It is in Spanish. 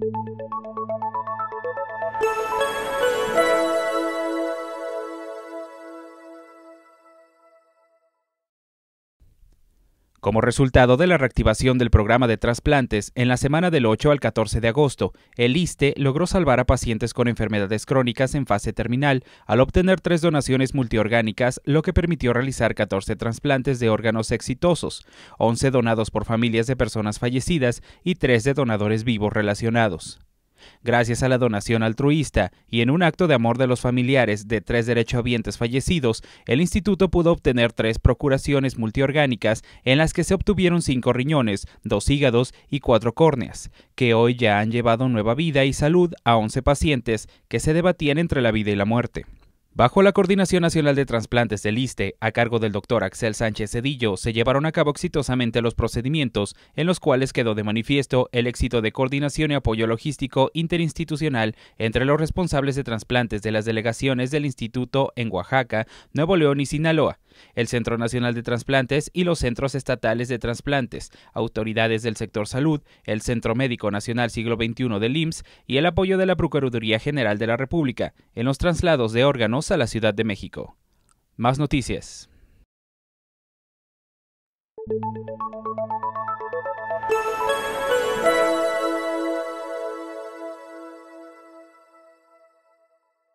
Thank you. como resultado de la reactivación del programa de trasplantes, en la semana del 8 al 14 de agosto, el ISTE logró salvar a pacientes con enfermedades crónicas en fase terminal al obtener tres donaciones multiorgánicas, lo que permitió realizar 14 trasplantes de órganos exitosos, 11 donados por familias de personas fallecidas y 3 de donadores vivos relacionados. Gracias a la donación altruista y en un acto de amor de los familiares de tres derechohabientes fallecidos, el instituto pudo obtener tres procuraciones multiorgánicas en las que se obtuvieron cinco riñones, dos hígados y cuatro córneas, que hoy ya han llevado nueva vida y salud a 11 pacientes que se debatían entre la vida y la muerte. Bajo la Coordinación Nacional de Transplantes del ISTE, a cargo del doctor Axel Sánchez Cedillo, se llevaron a cabo exitosamente los procedimientos, en los cuales quedó de manifiesto el éxito de coordinación y apoyo logístico interinstitucional entre los responsables de trasplantes de las delegaciones del Instituto en Oaxaca, Nuevo León y Sinaloa, el Centro Nacional de Transplantes y los Centros Estatales de Transplantes, autoridades del sector salud, el Centro Médico Nacional Siglo XXI del IMSS y el apoyo de la Procuraduría General de la República en los traslados de órganos a la Ciudad de México. Más noticias.